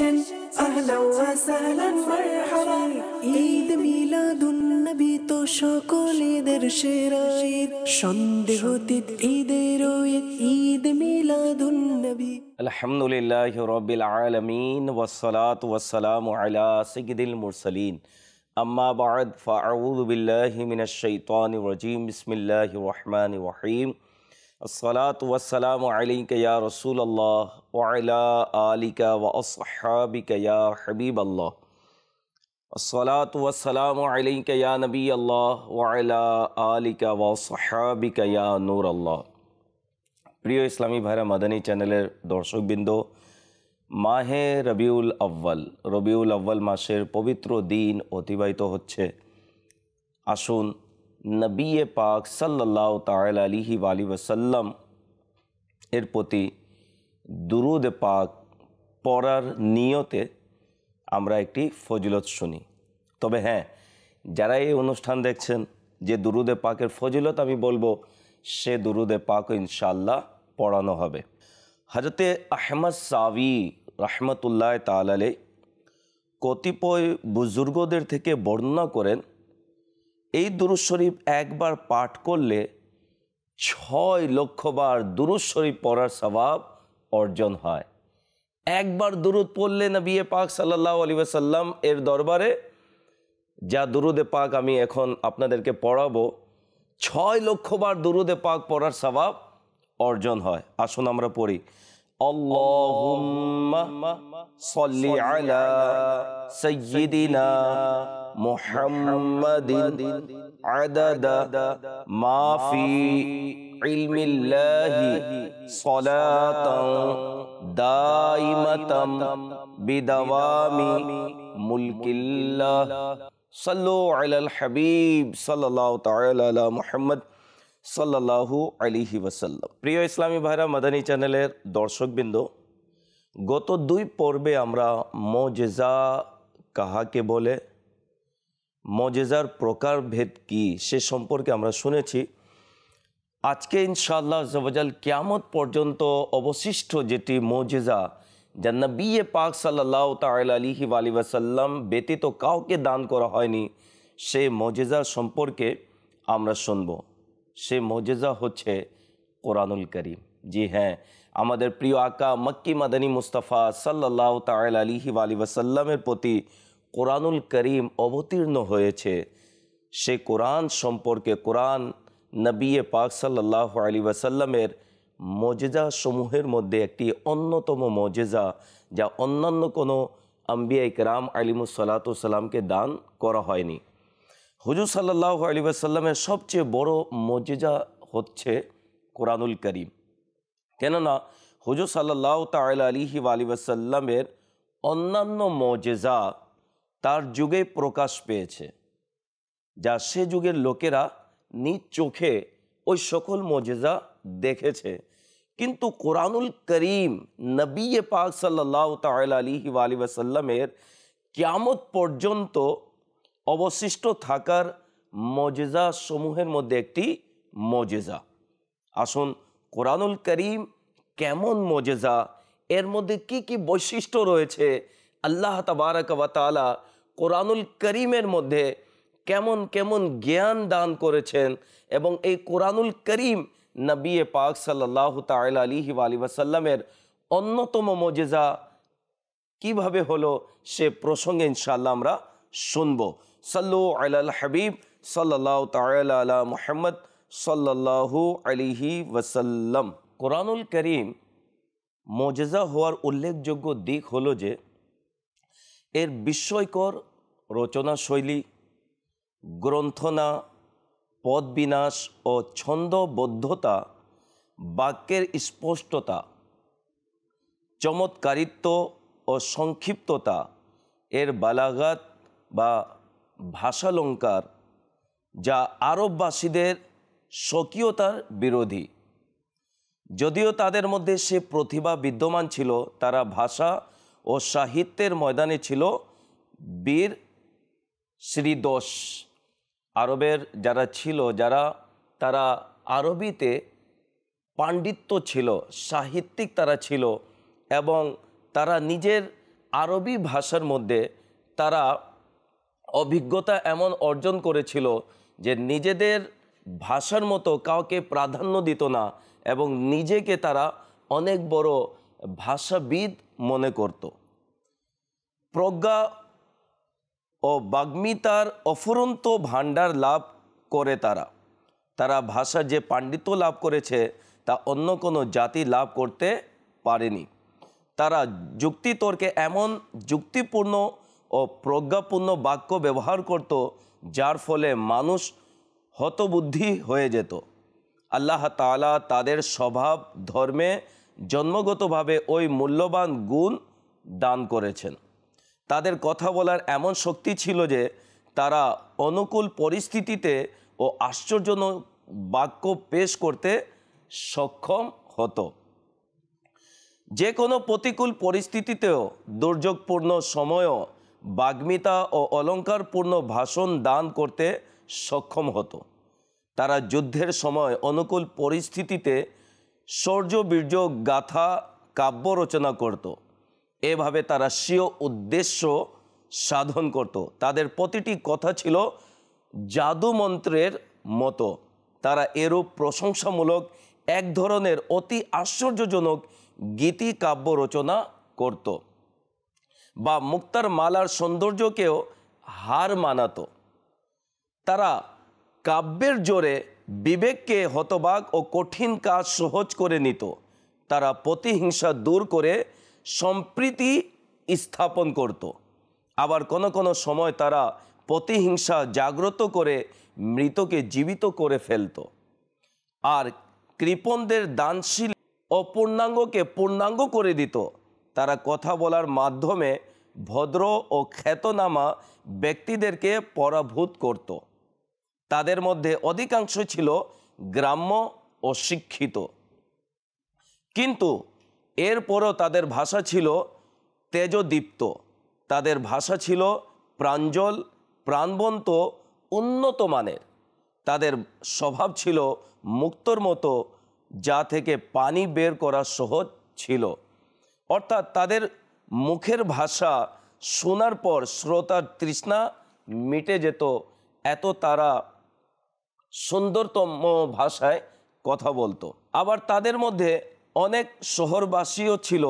reception अहला वसहलन मरहबा ঈদ মিলাদুন্নবী তো সকলেদের সেরা ঈদ সন্দেহতীত ঈদের ঈদ মিলাদুন্নবী আলহামদুলিল্লাহ রবিল আলমিন ওসলাত ওসালাম আলা সঈদুল মুরসলিন আম্মা বাদ ফাউদ বিল্লাহি মিনাশ শাইতানির রাজিম বিসমিল্লাহির রহমানির রহিম الصلاة والسلام عليك يا رسول الله ওয়া আলা আলিকা ওয়া আসহাবিকা ইয়া হাবিবাল্লাহ والصلاه ওয়া সালামু আলাইকা ইয়া নবী আল্লাহ ওয়া আলা আলিকা ওয়া আসহাবিকা ইয়া নূর আল্লাহ প্রিয় ইসলামী ভাইরা মাদানি চ্যানেলের দর্শকবৃন্দ মাহে রবিউল আউয়াল রবিউল আউয়াল মাসের পবিত্র দিন অতিবাহিত হচ্ছে আসুন নবী পাক সাল্লাল্লাহু তাআলা আলাইহি ওয়ালি وسلم এর প্রতি দুরুদ পাক পড়ার নিয়তে আমরা একটি ফজিলত শুনি তবে হ্যাঁ যারা এই অনুষ্ঠান দেখছেন যে দুরুদে পাকের ফজিলত আমি বলবো সে দুরুদে পাক ইনশাল্লাহ পড়ানো হবে হজরতে আহমদ সাবি রহমতুল্লাহ তালালে কতিপয় বুজুর্গদের থেকে বর্ণনা করেন এই দুরুজ শরীফ একবার পাঠ করলে ছয় লক্ষ বার শরীফ পড়ার স্বভাব অর্জন হয় একবার দুরুদ পড়লে নবিয়ে পাক সাল্লাহ আলী সাল্লাম এর দরবারে যা দুরুদে পাক আমি এখন আপনাদেরকে পড়াবো ছয় লক্ষবার দুরুদে পাক পড়ার স্বভাব অর্জন হয় আসুন আমরা পড়ি সল্লি আলা মাফি علم الله صلاة دائمة بدوام ملك الله صلوا على الحبيب صلى الله تعالى على محمد সাল্লাহু আলিহি ওয়াসাল্লাম প্রিয় ইসলামী ভাইরা মাদানী চ্যানেলের দর্শকবৃন্দ গত দুই পর্বে আমরা মজেজা কাহাকে বলে মজেজার প্রকারভেদ কি সে সম্পর্কে আমরা শুনেছি আজকে ইনশাআল্লাহ জবে জল কিয়ামত পর্যন্ত অবশিষ্ঠ যেটি মুজেজা যে নবি پاک সাল্লাল্লাহু তাআলা আলাইহি ওয়ালি ওয়াসাল্লামbete তো কাওকে দান কো রহাইনি সেই মুজেজা সম্পর্কে আমরা শুনব সেই মুজেজা হচ্ছে কুরআনুল কারীম যে হ্যাঁ আমাদের প্রিয় আকা মক্কী মাদানী মুস্তাফা সাল্লাল্লাহু তাআলা আলাইহি ওয়ালি ওয়াসাল্লামের প্রতি কুরআনুল কারীম অবতীর্ণ হয়েছে সেই কুরআন সম্পর্কে কুরআন নবী পাক সাল্লাহ আলী ওয়াসাল্লামের মজেজা সমূহের মধ্যে একটি অন্যতম মজেজা যা অন্যান্য কোনো আম্বিয়া ইকরাম আলিমুসাল্লাতুসাল্লামকে দান করা হয়নি হুজুর সাল্লাহ আলী ওয়াসাল্লামের সবচেয়ে বড় মজেজা হচ্ছে কোরআনুল করিম কেননা হুজুর সাল্লাহ তাল আলিহি আলী আসাল্লামের অন্যান্য মজেজা তার যুগে প্রকাশ পেয়েছে যা সে যুগের লোকেরা নিজ চোখে ওই সকল মজেজা দেখেছে কিন্তু কোরআনুল করিম নবী পাক সাল্লাহ তালিহি আলী ওয়াসাল্লামের কিয়ামত পর্যন্ত অবশিষ্ট থাকার মজেজা সমূহের মধ্যে একটি মজেজা আসুন কোরআনুল করিম কেমন মজেজা এর মধ্যে কি কি বৈশিষ্ট্য রয়েছে আল্লাহ তবারক ওয়াতালা কোরআনুল করিমের মধ্যে কেমন কেমন জ্ঞান দান করেছেন এবং এই কোরআনুল করিম নবী পাক সাল্লাহ তাইল আলিহি আলী ওয়াসাল্লামের অন্যতম মজেজা কিভাবে হলো সে প্রসঙ্গে ইনশাল্লাহ আমরা শুনব সাল্লু আলাল হাবিব সাল্লাহ তাইল আলা মোহাম্মদ সাল্লাহু আলিহি ওয়াসাল্লাম কোরআনুল করিম মজেজা হওয়ার উল্লেখযোগ্য দিক হলো যে এর বিস্ময়কর রচনা শৈলী গ্রন্থনা পদবিনাশ ও ছন্দবদ্ধতা বাক্যের স্পষ্টতা চমৎকারিত্ব ও সংক্ষিপ্ততা এর বালাঘাত বা ভাষালঙ্কার যা আরববাসীদের স্বকীয়তার বিরোধী যদিও তাদের মধ্যে সে প্রতিভা বিদ্যমান ছিল তারা ভাষা ও সাহিত্যের ময়দানে ছিল বীর শ্রীদোষ আরবের যারা ছিল যারা তারা আরবিতে পাণ্ডিত্য ছিল সাহিত্যিক তারা ছিল এবং তারা নিজের আরবি ভাষার মধ্যে তারা অভিজ্ঞতা এমন অর্জন করেছিল যে নিজেদের ভাষার মতো কাউকে প্রাধান্য দিত না এবং নিজেকে তারা অনেক বড় ভাষাবিদ মনে করত প্রজ্ঞা ও বাগ্মিতার অফুরন্ত ভাণ্ডার লাভ করে তারা তারা ভাষা যে পাণ্ডিত্য লাভ করেছে তা অন্য কোনো জাতি লাভ করতে পারেনি তারা যুক্তিতর্কে এমন যুক্তিপূর্ণ ও প্রজ্ঞাপূর্ণ বাক্য ব্যবহার করত যার ফলে মানুষ হতবুদ্ধি হয়ে যেত আল্লাহ তালা তাদের স্বভাব ধর্মে জন্মগতভাবে ওই মূল্যবান গুণ দান করেছেন তাদের কথা বলার এমন শক্তি ছিল যে তারা অনুকূল পরিস্থিতিতে ও আশ্চর্যজনক বাক্য পেশ করতে সক্ষম হতো যে কোনো প্রতিকূল পরিস্থিতিতেও দুর্যোগপূর্ণ সময়ও বাগ্মিতা ও অলঙ্কারপূর্ণ ভাষণ দান করতে সক্ষম হতো তারা যুদ্ধের সময় অনুকূল পরিস্থিতিতে শৌর্য বীর্য গাথা কাব্য রচনা করতো এভাবে তারা স্বীয় উদ্দেশ্য সাধন করত তাদের প্রতিটি কথা ছিল জাদুমন্ত্রের মতো তারা এরূপ প্রশংসামূলক এক ধরনের অতি আশ্চর্যজনক গীতি কাব্য রচনা করত বা মুক্তার মালার সৌন্দর্যকেও হার মানাত তারা কাব্যের জোরে বিবেককে হতবাক ও কঠিন কাজ সহজ করে নিত তারা প্রতিহিংসা দূর করে সম্প্রীতি স্থাপন করত আবার কোনো কোনো সময় তারা প্রতিহিংসা জাগ্রত করে মৃতকে জীবিত করে ফেলত আর কৃপণদের দানশীল অপূর্ণাঙ্গকে পূর্ণাঙ্গ করে দিত তারা কথা বলার মাধ্যমে ভদ্র ও খ্যাতনামা ব্যক্তিদেরকে পরাভূত করত তাদের মধ্যে অধিকাংশ ছিল গ্রাম্য ও শিক্ষিত কিন্তু এরপরও তাদের ভাষা ছিল তেজদীপ্ত তাদের ভাষা ছিল প্রাঞ্জল প্রাণবন্ত উন্নত মানের তাদের স্বভাব ছিল মুক্তর মতো যা থেকে পানি বের করা সহজ ছিল অর্থাৎ তাদের মুখের ভাষা শোনার পর শ্রোতার তৃষ্ণা মিটে যেত এত তারা সুন্দরতম ভাষায় কথা বলতো আবার তাদের মধ্যে অনেক শহরবাসীও ছিল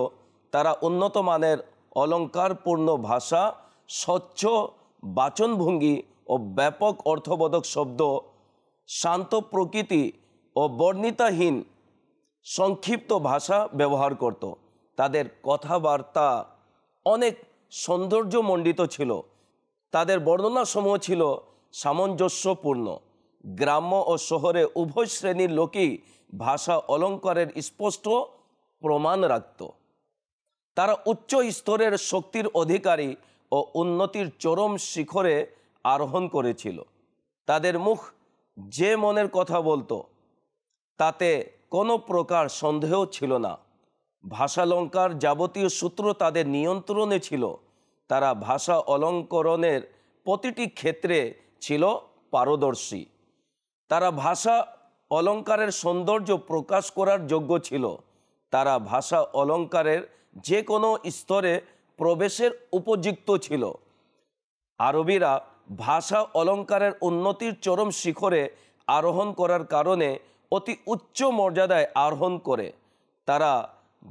তারা উন্নত মানের অলঙ্কারপূর্ণ ভাষা স্বচ্ছ বাচনভঙ্গি ও ব্যাপক অর্থবোধক শব্দ শান্ত প্রকৃতি ও বর্ণিতাহীন সংক্ষিপ্ত ভাষা ব্যবহার করত তাদের কথাবার্তা অনেক সৌন্দর্যমণ্ডিত ছিল তাদের বর্ণনাসমূহ ছিল সামঞ্জস্যপূর্ণ গ্রাম্য ও শহরে উভয় শ্রেণীর লোকই ভাষা অলঙ্কারের স্পষ্ট প্রমাণ রাখত তারা উচ্চ স্তরের শক্তির অধিকারী ও উন্নতির চরম শিখরে আরোহণ করেছিল তাদের মুখ যে মনের কথা বলতো তাতে কোনো প্রকার সন্দেহ ছিল না ভাষালঙ্কার যাবতীয় সূত্র তাদের নিয়ন্ত্রণে ছিল তারা ভাষা অলঙ্করণের প্রতিটি ক্ষেত্রে ছিল পারদর্শী তারা ভাষা অলঙ্কারের সৌন্দর্য প্রকাশ করার যোগ্য ছিল তারা ভাষা অলঙ্কারের যে কোনো স্তরে প্রবেশের উপযুক্ত ছিল আরবিরা ভাষা অলঙ্কারের উন্নতির চরম শিখরে আরোহণ করার কারণে অতি উচ্চ মর্যাদায় আরোহণ করে তারা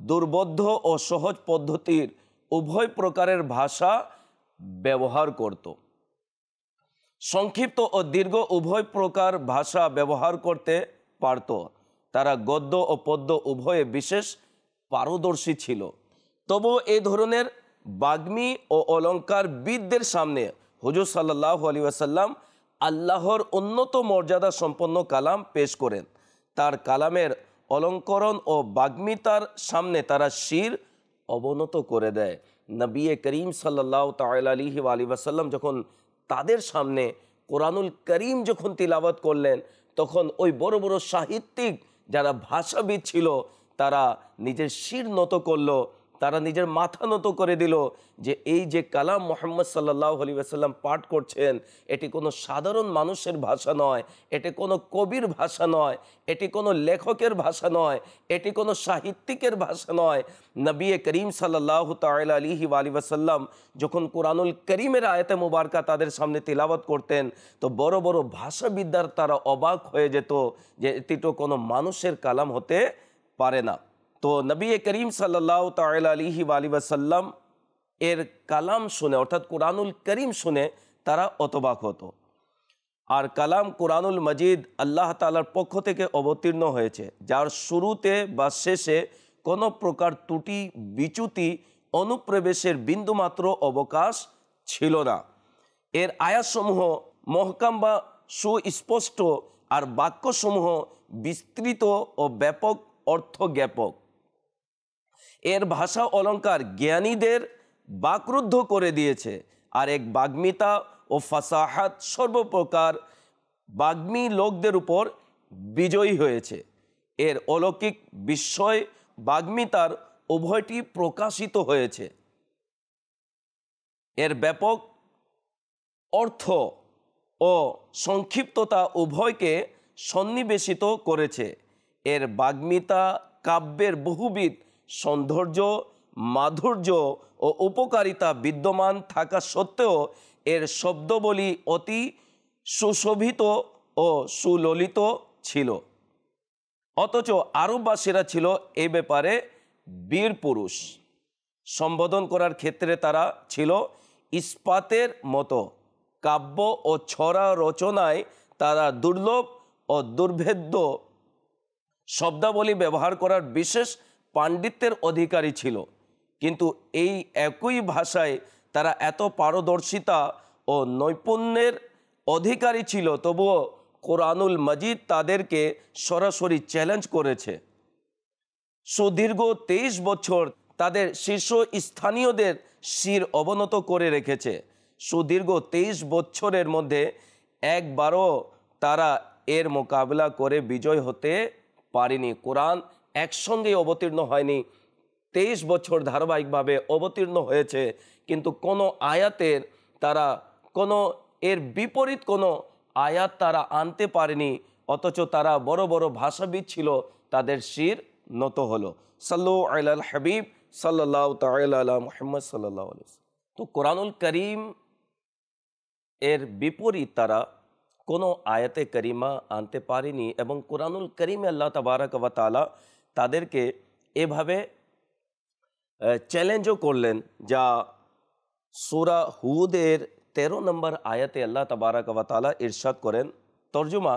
দুর্বদ্ধ ও সহজ পদ্ধতির উভয় প্রকারের ভাষা ব্যবহার করতো সংক্ষিপ্ত ও দীর্ঘ উভয় প্রকার ভাষা ব্যবহার করতে পারত তারা গদ্য ও পদ্য উভয়ে বিশেষ পারদর্শী ছিল তবু এ ধরনের বাগ্মী ও অলঙ্কার বিদদের সামনে হুজুর সাল্লাহ আলী আসাল্লাম আল্লাহর উন্নত মর্যাদা সম্পন্ন কালাম পেশ করেন তার কালামের অলঙ্করণ ও বাগ্মিতার সামনে তারা শির অবনত করে দেয় নবী করিম সাল্লাহ তাল আলী আলী আসাল্লাম যখন তাদের সামনে কোরআনুল করিম যখন তিলাবাত করলেন তখন ওই বড় বড় সাহিত্যিক যারা ভাষাবিদ ছিল তারা নিজের শির নত করলো তারা নিজের মাথা নত করে দিল যে এই যে কালাম মোহাম্মদ সাল্লাহ আলী আসাল্লাম পাঠ করছেন এটি কোনো সাধারণ মানুষের ভাষা নয় এটি কোনো কবির ভাষা নয় এটি কোনো লেখকের ভাষা নয় এটি কোনো সাহিত্যিকের ভাষা নয় নবী করিম সাল্লাহ তাল আলিহি আলী আসাল্লাম যখন কোরআনুল করিমের আয়তে মুবারকা তাদের সামনে তিলাবত করতেন তো বড় বড় ভাষাবিদ্যার তারা অবাক হয়ে যেত যে এটি তো কোনো মানুষের কালাম হতে পারে না তো নবী করিম সাল্লাহ তালি আলী ওয়াসাল্লাম এর কালাম শুনে অর্থাৎ কোরআনুল করিম শুনে তারা অতবাক হতো আর কালাম কোরআনুল মজিদ আল্লাহ তালার পক্ষ থেকে অবতীর্ণ হয়েছে যার শুরুতে বা শেষে কোনো প্রকার ত্রুটি বিচ্যুতি অনুপ্রবেশের বিন্দুমাত্র অবকাশ ছিল না এর আয়াসমূহ মহকাম বা সুস্পষ্ট আর বাক্যসমূহ বিস্তৃত ও ব্যাপক অর্থ জ্ঞাপক এর ভাষা অলঙ্কার জ্ঞানীদের বাকরুদ্ধ করে দিয়েছে আর এক বাগ্মিতা ও ফাসাহাত সর্বপ্রকার বাগ্মী লোকদের উপর বিজয়ী হয়েছে এর অলৌকিক বিস্ময় বাগ্মিতার উভয়টি প্রকাশিত হয়েছে এর ব্যাপক অর্থ ও সংক্ষিপ্ততা উভয়কে সন্নিবেশিত করেছে এর বাগ্মিতা কাব্যের বহুবিধ সৌন্দর্য মাধুর্য ও উপকারিতা বিদ্যমান থাকা সত্ত্বেও এর শব্দবলী অতি সুশোভিত ও সুললিত ছিল অথচ আরববাসীরা ছিল এ ব্যাপারে বীর পুরুষ সম্বোধন করার ক্ষেত্রে তারা ছিল ইস্পাতের মতো কাব্য ও ছড়া রচনায় তারা দুর্লভ ও দুর্ভেদ্য শব্দাবলী ব্যবহার করার বিশেষ পাণ্ডিত্যের অধিকারী ছিল কিন্তু এই একই ভাষায় তারা এত পারদর্শিতা ও নৈপুণ্যের অধিকারী ছিল তবুও কোরআনুল মজিদ তাদেরকে সরাসরি চ্যালেঞ্জ করেছে সুদীর্ঘ তেইশ বছর তাদের শীর্ষ স্থানীয়দের শির অবনত করে রেখেছে সুদীর্ঘ তেইশ বছরের মধ্যে একবারও তারা এর মোকাবিলা করে বিজয় হতে পারেনি কোরআন একসঙ্গে অবতীর্ণ হয়নি তেইশ বছর ধারাবাহিকভাবে অবতীর্ণ হয়েছে কিন্তু কোনো আয়াতের তারা কোনো এর বিপরীত কোনো আয়াত তারা আনতে পারেনি অথচ তারা বড় বড় ভাষাবিদ ছিল তাদের শির নত হলো সাল্লু আল হাবিব সাল্লাহ তাল্লাহ মোহাম্মদ সাল্লাহ তো কোরআনুল করিম এর বিপরীত তারা কোনো আয়াতে করিমা আনতে পারেনি এবং কোরআনুল করিমে আল্লাহ তবারক তালা তাদেরকে এভাবে চ্যালেঞ্জও করলেন যা সুরা হুদের তেরো নম্বর আয়াতে আল্লাহ তাবারাক তালা ইরশাদ করেন তর্জুমা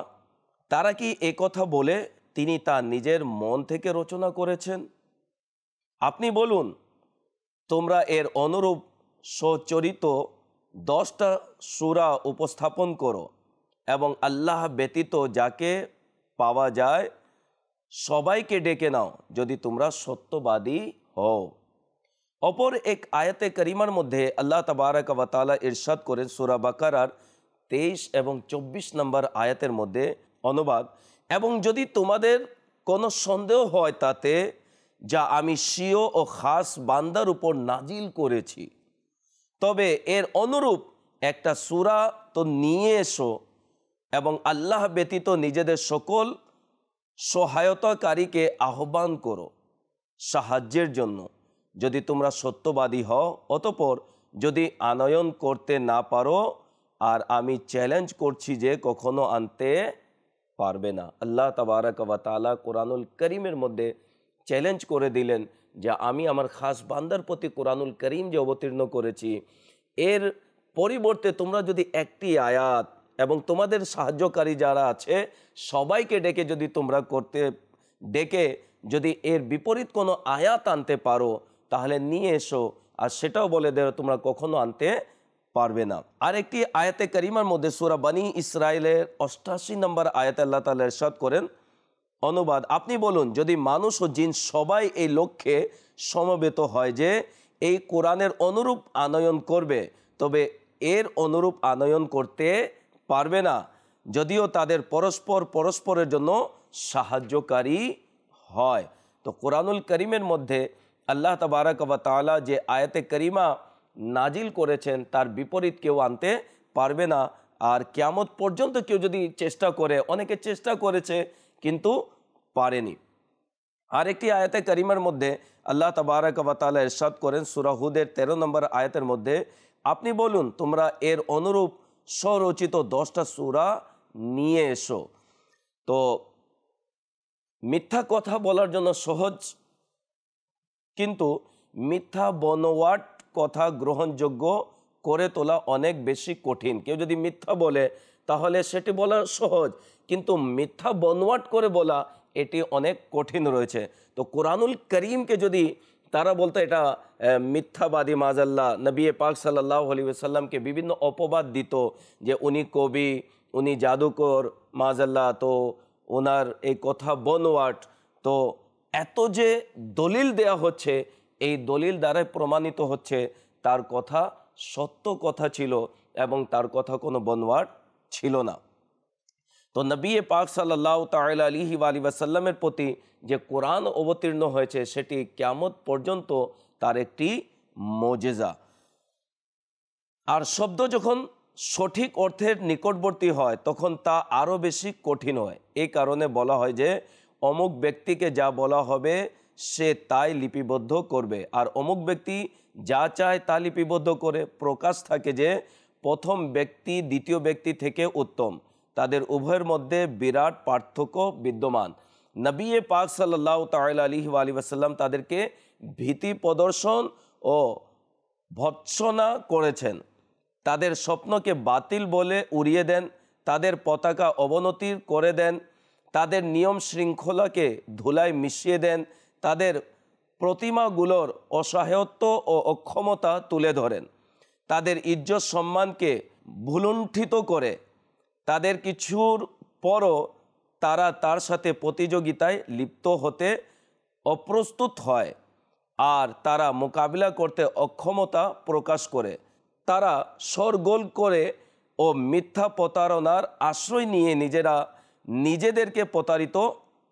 তারা কি কথা বলে তিনি তা নিজের মন থেকে রচনা করেছেন আপনি বলুন তোমরা এর অনুরূপ সচরিত দশটা সুরা উপস্থাপন করো এবং আল্লাহ ব্যতীত যাকে পাওয়া যায় সবাইকে ডেকে নাও যদি তোমরা সত্যবাদী হও অপর এক আয়াতে করিমার মধ্যে আল্লাহ তবারক ওয়াতালা ইরশাদ করেন সুরা বাকারার তেইশ এবং চব্বিশ নম্বর আয়াতের মধ্যে অনুবাদ এবং যদি তোমাদের কোনো সন্দেহ হয় তাতে যা আমি সিও ও খাস বান্দার উপর নাজিল করেছি তবে এর অনুরূপ একটা সুরা তো নিয়ে এসো এবং আল্লাহ ব্যতীত নিজেদের সকল সহায়তাকারীকে আহ্বান করো সাহায্যের জন্য যদি তোমরা সত্যবাদী হও অতপর যদি আনয়ন করতে না পারো আর আমি চ্যালেঞ্জ করছি যে কখনো আনতে পারবে না আল্লাহ তাবারাক ওয়া তালা কোরআনুল করিমের মধ্যে চ্যালেঞ্জ করে দিলেন যে আমি আমার খাস বান্দার প্রতি কোরআনুল করিম যে অবতীর্ণ করেছি এর পরিবর্তে তোমরা যদি একটি আয়াত এবং তোমাদের সাহায্যকারী যারা আছে সবাইকে ডেকে যদি তোমরা করতে ডেকে যদি এর বিপরীত কোনো আয়াত আনতে পারো তাহলে নিয়ে এসো আর সেটাও বলে দেওয়া তোমরা কখনো আনতে পারবে না আরেকটি আয়াতে করিমার মধ্যে সুরা বানি ইসরায়েলের অষ্টাশি নম্বর আয়াত আল্লাহ তাল এরশাদ করেন অনুবাদ আপনি বলুন যদি মানুষ ও জিন সবাই এই লক্ষ্যে সমবেত হয় যে এই কোরআনের অনুরূপ আনয়ন করবে তবে এর অনুরূপ আনয়ন করতে পারবে না যদিও তাদের পরস্পর পরস্পরের জন্য সাহায্যকারী হয় তো কোরআনুল করিমের মধ্যে আল্লাহ তবারক তালা যে আয়াতে করিমা নাজিল করেছেন তার বিপরীত কেউ আনতে পারবে না আর কেয়ামত পর্যন্ত কেউ যদি চেষ্টা করে অনেকে চেষ্টা করেছে কিন্তু পারেনি আরেকটি আয়াতে করিমার মধ্যে আল্লাহ তবারক তালা এরশাদ করেন সুরাহুদের ১৩ নম্বর আয়াতের মধ্যে আপনি বলুন তোমরা এর অনুরূপ স্বরচিত দশটা সুরা নিয়ে এসো তো মিথ্যা কথা বলার জন্য সহজ কিন্তু মিথ্যা বনওয়াট কথা গ্রহণযোগ্য করে তোলা অনেক বেশি কঠিন কেউ যদি মিথ্যা বলে তাহলে সেটি বলা সহজ কিন্তু মিথ্যা বনওয়াট করে বলা এটি অনেক কঠিন রয়েছে তো কোরআনুল করিমকে যদি তারা বলতো এটা মিথ্যাবাদী মাজাল্লাহ নবী পাক সাল্লাহ আলী সাল্লামকে বিভিন্ন অপবাদ দিত যে উনি কবি উনি জাদুকর মাজাল্লাহ তো ওনার এই কথা বনওয়াট তো এত যে দলিল দেয়া হচ্ছে এই দলিল দ্বারাই প্রমাণিত হচ্ছে তার কথা সত্য কথা ছিল এবং তার কথা কোনো বনওয়াট ছিল না তো নবী পাক সাল্লাহ তাল আলিহি আলী ওয়াসাল্লামের প্রতি যে কোরআন অবতীর্ণ হয়েছে সেটি ক্যামত পর্যন্ত তার একটি মজেজা আর শব্দ যখন সঠিক অর্থের নিকটবর্তী হয় তখন তা আরও বেশি কঠিন হয় এই কারণে বলা হয় যে অমুক ব্যক্তিকে যা বলা হবে সে তাই লিপিবদ্ধ করবে আর অমুক ব্যক্তি যা চায় তা লিপিবদ্ধ করে প্রকাশ থাকে যে প্রথম ব্যক্তি দ্বিতীয় ব্যক্তি থেকে উত্তম তাদের উভয়ের মধ্যে বিরাট পার্থক্য বিদ্যমান নবী পাক সাল্লাহ তাল আলি আলী আসাল্লাম তাদেরকে ভীতি প্রদর্শন ও ভৎসনা করেছেন তাদের স্বপ্নকে বাতিল বলে উড়িয়ে দেন তাদের পতাকা অবনতির করে দেন তাদের নিয়ম শৃঙ্খলাকে ধুলায় মিশিয়ে দেন তাদের প্রতিমাগুলোর অসহায়ত্ব ও অক্ষমতা তুলে ধরেন তাদের ইজ্জত সম্মানকে ভুলুণ্ঠিত করে তাদের কিছুর পরও তারা তার সাথে প্রতিযোগিতায় লিপ্ত হতে অপ্রস্তুত হয় আর তারা মোকাবিলা করতে অক্ষমতা প্রকাশ করে তারা সরগোল করে ও মিথ্যা প্রতারণার আশ্রয় নিয়ে নিজেরা নিজেদেরকে প্রতারিত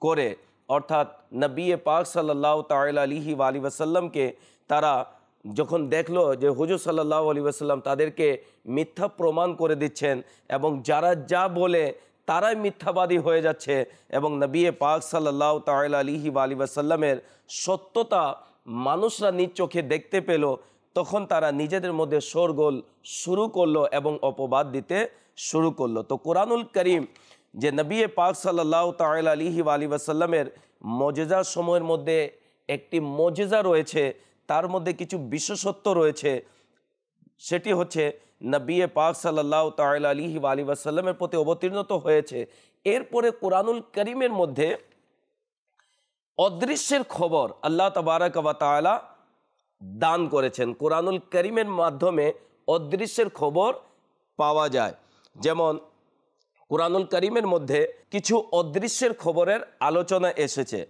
করে অর্থাৎ নবী পাক সাল্লাহ তাল আলিহি আলী ওসাল্লামকে তারা যখন দেখলো যে হুজুর সাল্লাহ আলী আসাল্লাম তাদেরকে মিথ্যা প্রমাণ করে দিচ্ছেন এবং যারা যা বলে তারাই মিথ্যাবাদী হয়ে যাচ্ছে এবং নবিয়ে পাক সাল্লাহ তাল্লা আলিহি বা আলী আসাল্লামের সত্যতা মানুষরা নিজ চোখে দেখতে পেল তখন তারা নিজেদের মধ্যে শোরগোল শুরু করলো এবং অপবাদ দিতে শুরু করলো তো কোরআনুল করিম যে নবিয়ে পাক সাল্লাহ তাল আলিহি আলী ওয়াসাল্লামের মজেজার সময়ের মধ্যে একটি মজেজা রয়েছে তার মধ্যে কিছু বিশেষত্ব রয়েছে সেটি হচ্ছে নবিয়ে পাক সাল্লাহ তাল্লা আলিহি আলী আসাল্লামের প্রতি অবতীর্ণ তো হয়েছে এরপরে কোরআনুল করিমের মধ্যে অদৃশ্যের খবর আল্লাহ তবারক বা তালা দান করেছেন কোরআনুল করিমের মাধ্যমে অদৃশ্যের খবর পাওয়া যায় যেমন কোরআনুল করিমের মধ্যে কিছু অদৃশ্যের খবরের আলোচনা এসেছে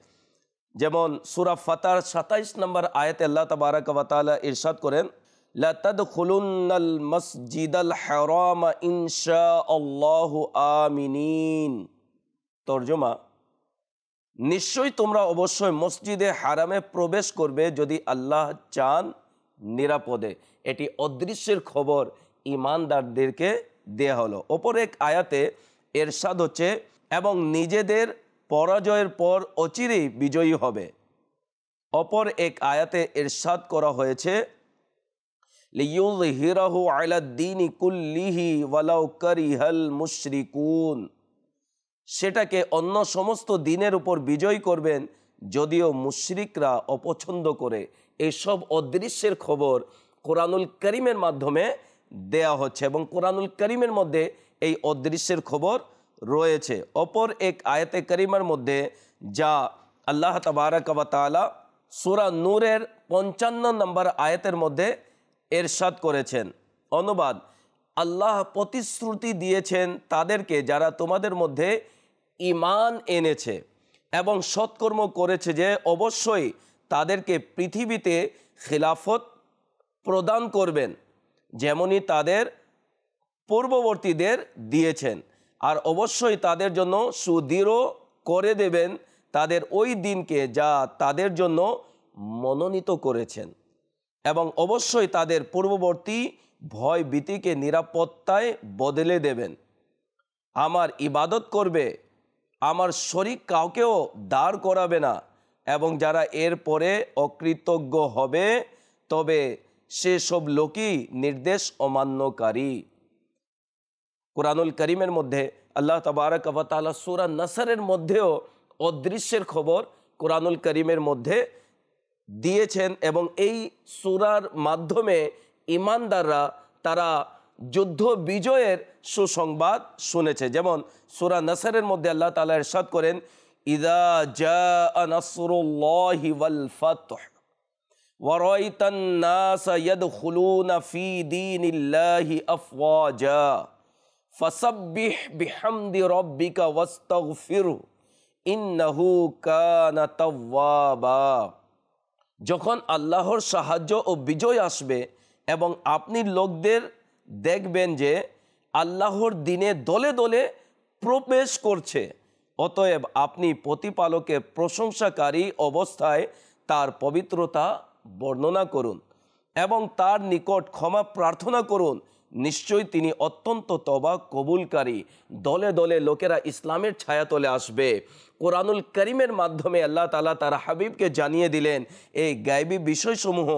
যেমন সুরা ফাতার সাতাইশ নম্বর আয়তে আল্লাহ তবারক ওয়াতালা ইরশাদ করেন লতদ মসজিদ আল হরম ইনশা আমিনিন তর্জমা নিশ্চয়ই তোমরা অবশ্যই মসজিদে হারামে প্রবেশ করবে যদি আল্লাহ চান নিরাপদে এটি অদৃশ্যের খবর ইমানদারদেরকে দেয়া হলো অপর এক আয়াতে এরশাদ হচ্ছে এবং নিজেদের পরাজয়ের পর অচিরেই বিজয়ী হবে অপর এক আয়াতে এরশাদ করা হয়েছে কুল্লিহি সেটাকে অন্য সমস্ত দিনের উপর বিজয় করবেন যদিও মুশরিকরা অপছন্দ করে এসব অদৃশ্যের খবর কোরআনুল করিমের মাধ্যমে দেয়া হচ্ছে এবং কোরআনুল করিমের মধ্যে এই অদৃশ্যের খবর রয়েছে অপর এক আয়াতে করিমার মধ্যে যা আল্লাহ তবারকবতালা সুরা নূরের পঞ্চান্ন নম্বর আয়তের মধ্যে এরশাদ করেছেন অনুবাদ আল্লাহ প্রতিশ্রুতি দিয়েছেন তাদেরকে যারা তোমাদের মধ্যে ইমান এনেছে এবং সৎকর্ম করেছে যে অবশ্যই তাদেরকে পৃথিবীতে খিলাফত প্রদান করবেন যেমনই তাদের পূর্ববর্তীদের দিয়েছেন আর অবশ্যই তাদের জন্য সুদৃঢ় করে দেবেন তাদের ওই দিনকে যা তাদের জন্য মনোনীত করেছেন এবং অবশ্যই তাদের পূর্ববর্তী ভয় ভীতিকে নিরাপত্তায় বদলে দেবেন আমার ইবাদত করবে আমার শরীর কাউকেও দাঁড় করাবে না এবং যারা এর পরে অকৃতজ্ঞ হবে তবে সেসব লোকই নির্দেশ অমান্যকারী কোরআনুল করিমের মধ্যে আল্লাহ তবারক আবতালা সুরা নাসারের মধ্যেও অদৃশ্যের খবর কোরআনুল করিমের মধ্যে দিয়েছেন এবং এই সুরার মাধ্যমে ইমানদাররা তারা যুদ্ধ বিজয়ের সুসংবাদ শুনেছে যেমন সুরা নাসারের মধ্যে আল্লাহ তালা এরশাদ করেন ইদা জাসরুল্লাহ ورأيت الناس يدخلون في دين الله ফসব্বিহ বিহামদি রব্বিকা ওয়াস্তাগফিরু ইন্নাহু কানা তাওয়াবা যখন আল্লাহর সাহায্য ও বিজয় আসবে এবং আপনি লোকদের দেখবেন যে আল্লাহর দিনে দলে দলে প্রবেশ করছে অতএব আপনি প্রতিপালকের প্রশংসাকারী অবস্থায় তার পবিত্রতা বর্ণনা করুন এবং তার নিকট ক্ষমা প্রার্থনা করুন নিশ্চয়ই তিনি অত্যন্ত তবা কবুলকারী দলে দলে লোকেরা ইসলামের ছায়া তলে আসবে কোরআনুল করিমের মাধ্যমে আল্লাহ তালা তার হাবিবকে জানিয়ে দিলেন এই গায়বী বিষয়সমূহ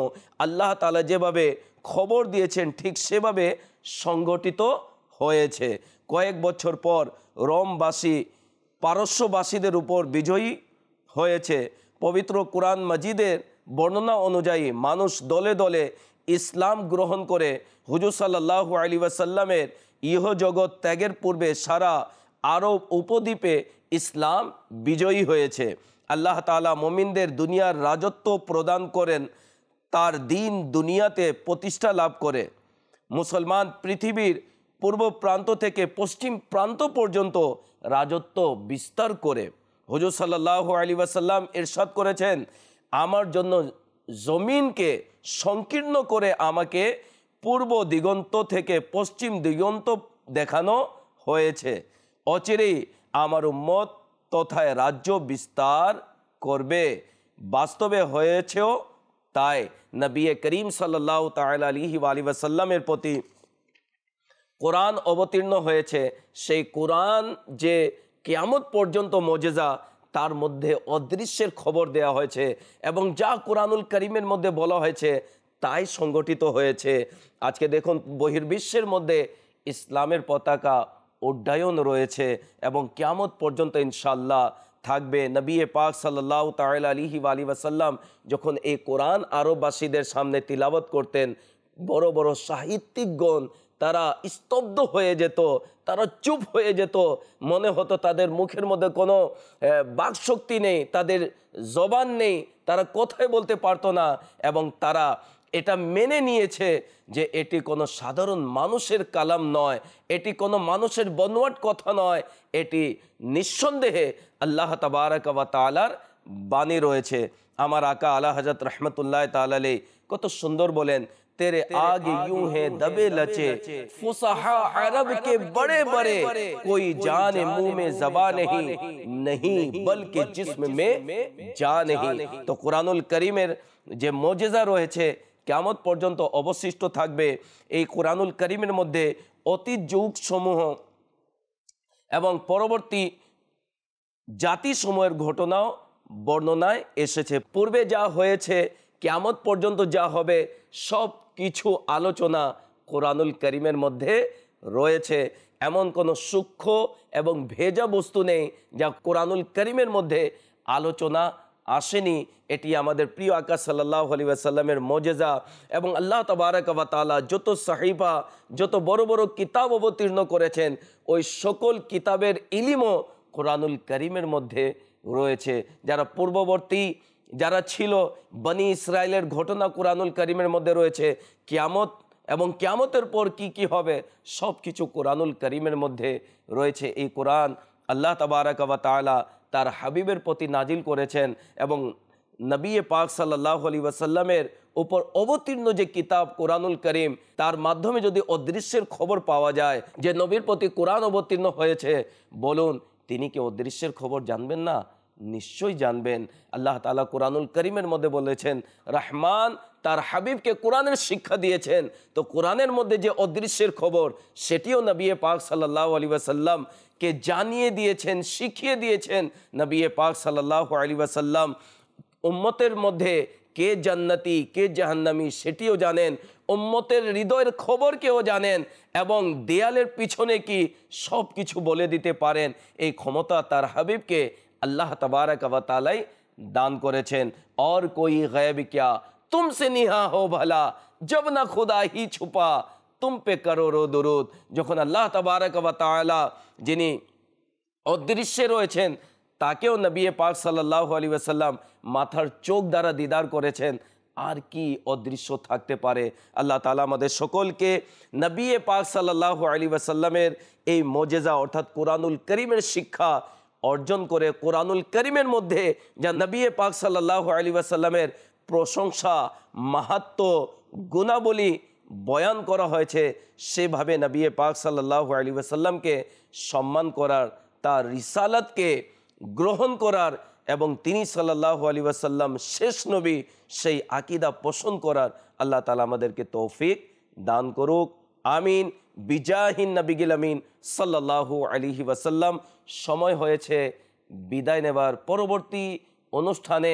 আল্লাহ তালা যেভাবে খবর দিয়েছেন ঠিক সেভাবে সংগঠিত হয়েছে কয়েক বছর পর রমবাসী পারস্যবাসীদের উপর বিজয়ী হয়েছে পবিত্র কোরআন মজিদের বর্ণনা অনুযায়ী মানুষ দলে দলে ইসলাম গ্রহণ করে হুজুর সাল্লাহ আলী ওয়াসাল্লামের ইহজগৎ ত্যাগের পূর্বে সারা আরব উপদ্বীপে ইসলাম বিজয়ী হয়েছে আল্লাহ তালা মোমিনদের দুনিয়ার রাজত্ব প্রদান করেন তার দিন দুনিয়াতে প্রতিষ্ঠা লাভ করে মুসলমান পৃথিবীর পূর্ব প্রান্ত থেকে পশ্চিম প্রান্ত পর্যন্ত রাজত্ব বিস্তার করে হজুর সাল্লাহ আলী ওয়াসাল্লাম এরশাদ করেছেন আমার জন্য জমিনকে সংকীর্ণ করে আমাকে পূর্ব দিগন্ত থেকে পশ্চিম দিগন্ত দেখানো হয়েছে অচিরেই আমার মত তথায় রাজ্য বিস্তার করবে বাস্তবে হয়েছেও তাই নবিয়ে করিম সাল্লাহ তাল আলহি আলী ওয়াসাল্লামের প্রতি কোরআন অবতীর্ণ হয়েছে সেই কোরআন যে কেয়ামত পর্যন্ত মজেজা তার মধ্যে অদৃশ্যের খবর দেয়া হয়েছে এবং যা কোরআনুল করিমের মধ্যে বলা হয়েছে তাই সংগঠিত হয়েছে আজকে দেখুন বহির্বিশ্বের মধ্যে ইসলামের পতাকা উড্ডায়ন রয়েছে এবং কিয়ামত পর্যন্ত ইনশাল্লাহ থাকবে নবী পাক সাল্লাহ তাইল আলিহি আলী ওয়াসাল্লাম যখন এই কোরআন আরববাসীদের সামনে তিলাবত করতেন বড় বড় সাহিত্যিকগণ তারা স্তব্ধ হয়ে যেত তারা চুপ হয়ে যেত মনে হতো তাদের মুখের মধ্যে কোনো বাকশক্তি নেই তাদের জবান নেই তারা কোথায় বলতে পারতো না এবং তারা এটা মেনে নিয়েছে যে এটি কোনো সাধারণ মানুষের কালাম নয় এটি কোনো মানুষের বনওয়াট কথা নয় এটি নিঃসন্দেহে আল্লাহ তাবারাকাবা তালার বাণী রয়েছে আমার আকা আলা হাজাত রহমতুল্লাহ তালালে কত সুন্দর বলেন तेरे आगे यूं है दबे लचे फुसहा अरब के बड़े बड़े कोई जाने मुंह में जबा नहीं नहीं बल्कि जिस्म में जा नहीं তো কোরআনুল করিমের যে মজেজা রয়েছে কেমত পর্যন্ত অবশিষ্ট থাকবে এই কোরআনুল করিমের মধ্যে অতীত যুগ সমূহ এবং পরবর্তী জাতিসমূহের ঘটনাও বর্ণনায় এসেছে পূর্বে যা হয়েছে কেমত পর্যন্ত যা হবে সব কিছু আলোচনা কোরআনুল করিমের মধ্যে রয়েছে এমন কোনো সূক্ষ্ম এবং ভেজা বস্তু নেই যা কোরআনুল করিমের মধ্যে আলোচনা আসেনি এটি আমাদের প্রিয় আকাশ সাল্লাহ আলী আসাল্লামের মজেজা এবং আল্লাহ তবারকাবা তালা যত সাহিফা যত বড় বড় কিতাব অবতীর্ণ করেছেন ওই সকল কিতাবের ইলিমও কোরআনুল করিমের মধ্যে রয়েছে যারা পূর্ববর্তী যারা ছিল বনি ইসরায়েলের ঘটনা কোরআনুল করিমের মধ্যে রয়েছে কিয়ামত এবং কিয়ামতের পর কি কি হবে সব কিছু কোরআনুল করিমের মধ্যে রয়েছে এই কোরআন আল্লাহ তবারকাবা তালা তার হাবিবের প্রতি নাজিল করেছেন এবং নবী পাক সাল্লাহ আলী ওয়াসাল্লামের উপর অবতীর্ণ যে কিতাব কোরআনুল করিম তার মাধ্যমে যদি অদৃশ্যের খবর পাওয়া যায় যে নবীর প্রতি কোরআন অবতীর্ণ হয়েছে বলুন তিনি কি অদৃশ্যের খবর জানবেন না নিশ্চয়ই জানবেন আল্লাহ তালা কোরআনুল করিমের মধ্যে বলেছেন রহমান তার হাবিবকে কোরআনের শিক্ষা দিয়েছেন তো কোরআনের মধ্যে যে অদৃশ্যের খবর সেটিও নবিয়ে পাক সাল্লাহ আলী ওয়াসাল্লাম কে জানিয়ে দিয়েছেন শিখিয়ে দিয়েছেন নবিয়ে পাক সাল্লাহ আলী ওয়াসাল্লাম উম্মতের মধ্যে কে জান্নাতি কে জাহান্নামি সেটিও জানেন উম্মতের হৃদয়ের খবর কেউ জানেন এবং দেয়ালের পিছনে কি সব কিছু বলে দিতে পারেন এই ক্ষমতা তার হাবিবকে আল্লাহ তবারক তালাই দান করেছেন অর কই গায়ব কিয়া তুমসে নিহা হো ভালা জব না খুদা হি ছুপা তুম পে করো রো দরুদ যখন আল্লাহ তবারক তালা যিনি অদৃশ্যে রয়েছেন তাকেও নবিয়ে পাক সাল্লাহ আলী ওয়াসাল্লাম মাথার চোখ দ্বারা দিদার করেছেন আর কি অদৃশ্য থাকতে পারে আল্লাহ তালা আমাদের সকলকে নবিয়ে পাক সাল্লাহ আলী ওয়াসাল্লামের এই মজেজা অর্থাৎ কোরআনুল করিমের শিক্ষা অর্জন করে কোরআনুল করিমের মধ্যে যা নবী পাক সাল্লাহ আলী আসাল্লামের প্রশংসা মাহাত্ম গুণাবলী বয়ান করা হয়েছে সেভাবে নবী পাক সাল্লাহ আলী আসাল্লামকে সম্মান করার তার রিসালাতকে গ্রহণ করার এবং তিনি সাল্লাহ আলী আসাল্লাম শেষ নবী সেই আকিদা পোষণ করার আল্লাহ তালা আমাদেরকে তৌফিক দান করুক আমিন বিজাহিন নবিগিল আমিন সাল্লাহ আলিহি ওয়াসাল্লাম সময় হয়েছে বিদায় নেবার পরবর্তী অনুষ্ঠানে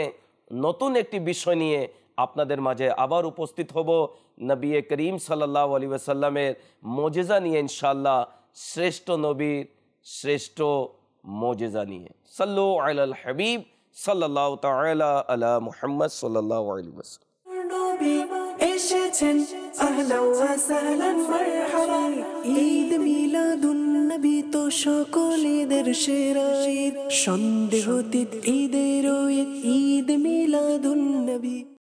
নতুন একটি বিষয় নিয়ে আপনাদের মাঝে আবার উপস্থিত হব নবী করিম সাল্লাহ আলী আসাল্লামের মজেজা নিয়ে ইনশাল্লাহ শ্রেষ্ঠ নবীর শ্রেষ্ঠ মজেজা নিয়ে সাল্লু আল হাবিব সাল্লাহ তালা আলা মুহাম্মদ সাল্লাহ আলী এসেছেন ঈদ মিলাদুন নবীত সকলেদের সেরা ঈদ সন্দেহতীত ঈদের ঈদ মিলাদুল নবী